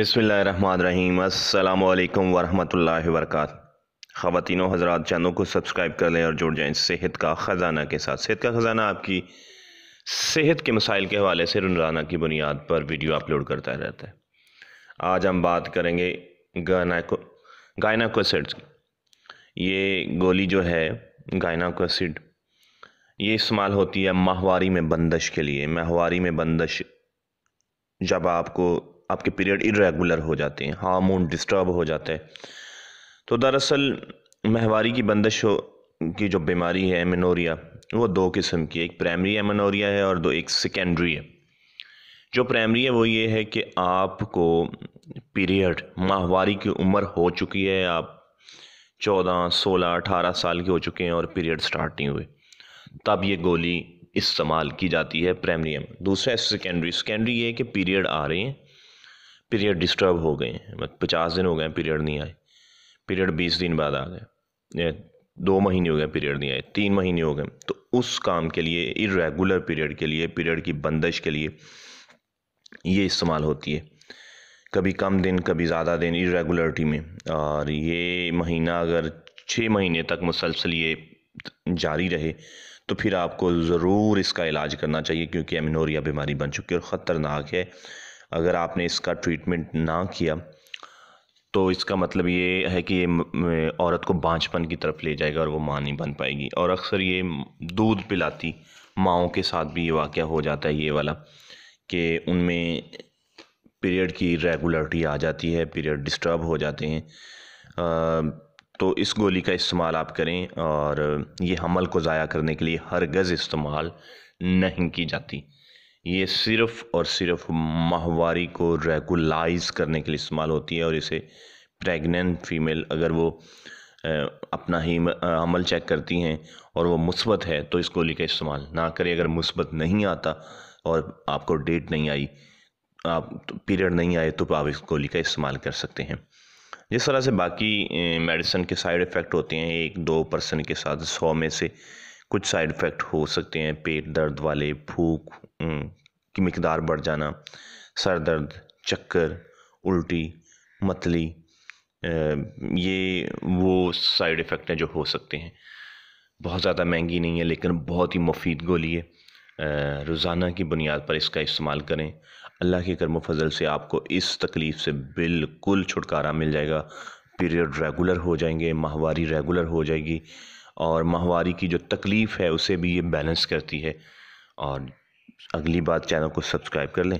अस्सलाम वालेकुम वरहमतुल्लाहि वर्क ख़वान हजरात चैनल को सब्सक्राइब कर लें और जुड़ जाएं सेहत का ख़जाना के साथ सेहत का ख़जाना आपकी सेहत के मसाइल के हवाले से रुनराना की बुनियाद पर वीडियो अपलोड करता रहता है आज हम बात करेंगे गायनाको गायनाकोसिड्स की ये गोली जो है गायनाकोसिड ये इस्तेमाल होती है माहवारी में बंदश के लिए माहवारी में बंदश जब आपको आपके पीरियड इरेगुलर हो जाते हैं हार्मोन डिस्टर्ब हो जाता है तो दरअसल महवारी की बंदिश की जो बीमारी है एमिनोरिया वो दो किस्म की एक प्राइमरी एमनोरिया है और दो एक सेकेंडरी है जो प्राइमरी है वो ये है कि आपको पीरियड माहवारी की उम्र हो चुकी है आप चौदह सोलह अठारह साल के हो चुके हैं और पीरियड स्टार्ट नहीं हुए तब ये गोली इस्तेमाल की जाती है प्राइमरी एम दूसरा सेकेंडरी सेकेंडरी ये है कि पीरियड आ रहे हैं पीरियड डिस्टर्ब हो गए मतलब पचास दिन हो गए पीरियड नहीं आए पीरियड बीस दिन बाद आ गए दो महीने हो गए पीरियड नहीं आए तीन महीने हो गए तो उस काम के लिए इरेगुलर पीरियड के लिए पीरियड की बंदिश के लिए ये इस्तेमाल होती है कभी कम दिन कभी ज़्यादा दिन इरेगुलरिटी में और ये महीना अगर छः महीने तक मुसलसल ये जारी रहे तो फिर आपको ज़रूर इसका इलाज करना चाहिए क्योंकि एमिनोरिया बीमारी बन चुकी है और ख़तरनाक है अगर आपने इसका ट्रीटमेंट ना किया तो इसका मतलब ये है कि ये औरत को बाँचपन की तरफ ले जाएगा और वो माँ नहीं बन पाएगी और अक्सर ये दूध पिलाती माओ के साथ भी ये वाक़ हो जाता है ये वाला कि उनमें पीरियड की रेगुलरिटी आ जाती है पीरियड डिस्टर्ब हो जाते हैं आ, तो इस गोली का इस्तेमाल आप करें और ये हमल को ज़ाया करने के लिए हर गज़ इस्तेमाल नहीं की जाती ये सिर्फ़ और सिर्फ माहवारी को रेगुलाइज करने के लिए इस्तेमाल होती है और इसे प्रेग्नेंट फीमेल अगर वो अपना ही अमल चेक करती हैं और वो मुस्बत है तो इस गोली का इस्तेमाल ना करें अगर मुस्बत नहीं आता और आपको डेट नहीं आई आप पीरियड नहीं आए तो आप इस गोली का इस्तेमाल कर सकते हैं जिस तरह से बाकी मेडिसिन के साइड इफ़ेक्ट होते हैं एक दो परसेंट के साथ सौ में से कुछ साइड इफ़ेक्ट हो सकते हैं पेट दर्द वाले भूख की मकदार बढ़ जाना सर दर्द चक्कर उल्टी मतली ये वो साइड इफ़ेक्ट हैं जो हो सकते हैं बहुत ज़्यादा महंगी नहीं है लेकिन बहुत ही मुफीद गोली है रोज़ाना की बुनियाद पर इसका इस्तेमाल करें अल्लाह के करम फजल से आपको इस तकलीफ़ से बिल्कुल छुटकारा मिल जाएगा पीरियड रेगुलर हो जाएंगे माहवारी रेगुलर हो जाएगी और माहवारी की जो तकलीफ़ है उसे भी ये बैलेंस करती है और अगली बात चैनल को सब्सक्राइब कर लें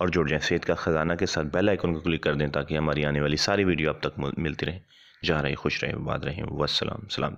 और जुड़ जाएँ सेहत का ख़जाना के साथ बेल आइकन को क्लिक कर दें ताकि हमारी आने वाली सारी वीडियो आप तक मिलती रहें जा रहे खुश रहें बाद रहें वसलम सलाम